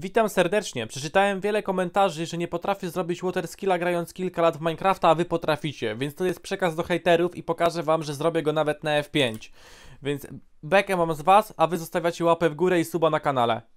Witam serdecznie. Przeczytałem wiele komentarzy, że nie potrafię zrobić waterskilla grając kilka lat w Minecrafta, a wy potraficie. Więc to jest przekaz do hejterów i pokażę wam, że zrobię go nawet na F5. Więc bekę mam z was, a wy zostawiacie łapę w górę i suba na kanale.